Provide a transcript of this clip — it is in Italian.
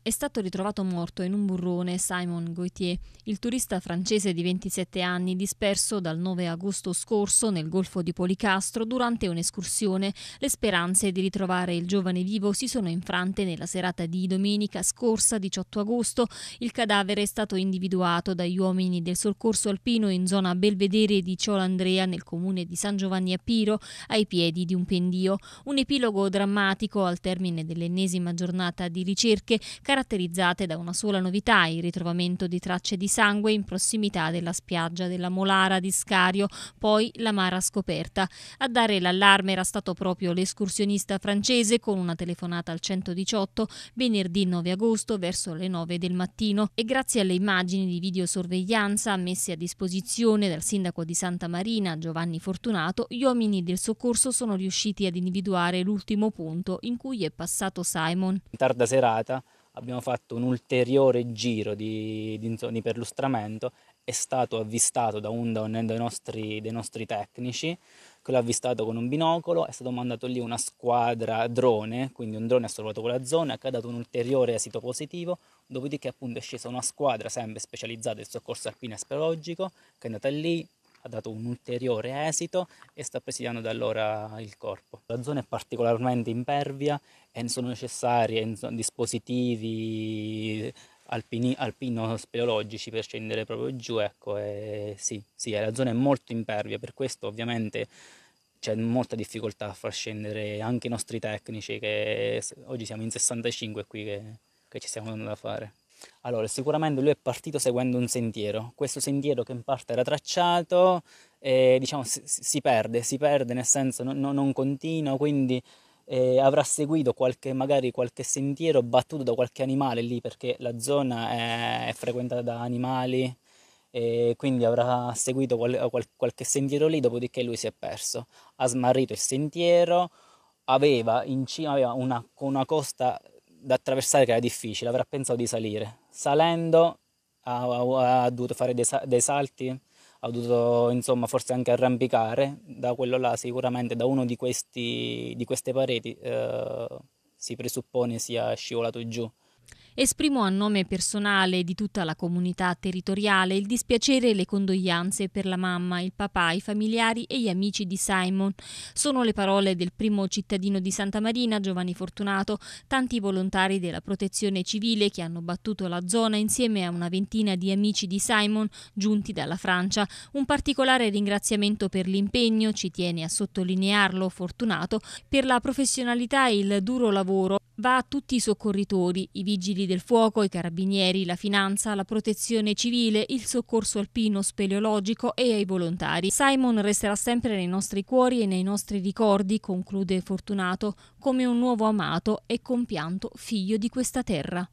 È stato ritrovato morto in un burrone Simon Gauthier, il turista francese di 27 anni disperso dal 9 agosto scorso nel golfo di Policastro durante un'escursione. Le speranze di ritrovare il giovane vivo si sono infrante nella serata di domenica scorsa 18 agosto. Il cadavere è stato individuato dagli uomini del soccorso alpino in zona Belvedere di Ciolandrea nel comune di San Giovanni a Piro ai piedi di un pendio. Un epilogo drammatico al termine dell'ennesima giornata di ricerche caratterizzate da una sola novità, il ritrovamento di tracce di sangue in prossimità della spiaggia della Molara di Scario, poi la Mara scoperta. A dare l'allarme era stato proprio l'escursionista francese con una telefonata al 118 venerdì 9 agosto verso le 9 del mattino e grazie alle immagini di videosorveglianza messe a disposizione dal sindaco di Santa Marina Giovanni Fortunato, gli uomini del soccorso sono riusciti ad individuare l'ultimo punto in cui è passato Simon. In tarda serata abbiamo fatto un ulteriore giro di, di, di perlustramento, è stato avvistato da uno dei nostri, dei nostri tecnici, che l'ha avvistato con un binocolo, è stato mandato lì una squadra drone, quindi un drone ha sorvolato quella zona, che ha dato un ulteriore esito positivo, dopodiché appunto è scesa una squadra sempre specializzata del soccorso alpino e speleologico, che è andata lì, ha dato un ulteriore esito e sta presidiando da allora il corpo. La zona è particolarmente impervia e sono necessari dispositivi alpini, alpino-speleologici per scendere proprio giù, ecco, e sì, sì, la zona è molto impervia, per questo ovviamente c'è molta difficoltà a far scendere anche i nostri tecnici, che oggi siamo in 65 qui che, che ci stiamo andando a fare. Allora, sicuramente lui è partito seguendo un sentiero, questo sentiero che in parte era tracciato, eh, diciamo, si, si, perde, si perde nel senso non, non continua, quindi eh, avrà seguito qualche, magari qualche sentiero battuto da qualche animale lì, perché la zona è, è frequentata da animali, e quindi avrà seguito qual, qual, qualche sentiero lì, dopodiché lui si è perso, ha smarrito il sentiero, aveva in cima aveva una, una costa da attraversare che era difficile, avrà pensato di salire. Salendo ha, ha, ha dovuto fare dei, dei, salti, ha dovuto insomma forse anche arrampicare, da quello là sicuramente da uno di, questi, di queste pareti eh, si presuppone sia scivolato giù. Esprimo a nome personale di tutta la comunità territoriale il dispiacere e le condoglianze per la mamma, il papà, i familiari e gli amici di Simon. Sono le parole del primo cittadino di Santa Marina, Giovanni Fortunato, tanti volontari della protezione civile che hanno battuto la zona insieme a una ventina di amici di Simon giunti dalla Francia. Un particolare ringraziamento per l'impegno, ci tiene a sottolinearlo Fortunato, per la professionalità e il duro lavoro. Va a tutti i soccorritori, i vigili del fuoco, i carabinieri, la finanza, la protezione civile, il soccorso alpino speleologico e ai volontari. Simon resterà sempre nei nostri cuori e nei nostri ricordi, conclude Fortunato, come un nuovo amato e compianto figlio di questa terra.